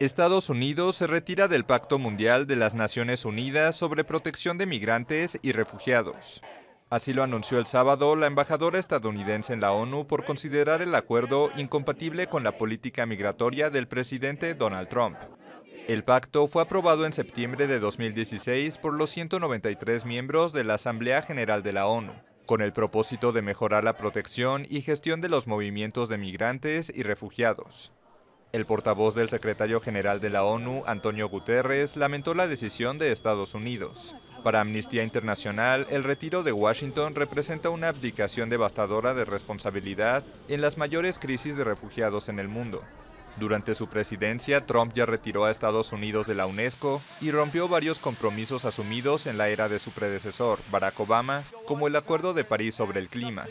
Estados Unidos se retira del Pacto Mundial de las Naciones Unidas sobre Protección de Migrantes y Refugiados. Así lo anunció el sábado la embajadora estadounidense en la ONU por considerar el acuerdo incompatible con la política migratoria del presidente Donald Trump. El pacto fue aprobado en septiembre de 2016 por los 193 miembros de la Asamblea General de la ONU, con el propósito de mejorar la protección y gestión de los movimientos de migrantes y refugiados. El portavoz del secretario general de la ONU, Antonio Guterres, lamentó la decisión de Estados Unidos. Para Amnistía Internacional, el retiro de Washington representa una abdicación devastadora de responsabilidad en las mayores crisis de refugiados en el mundo. Durante su presidencia, Trump ya retiró a Estados Unidos de la UNESCO y rompió varios compromisos asumidos en la era de su predecesor, Barack Obama, como el Acuerdo de París sobre el Clima.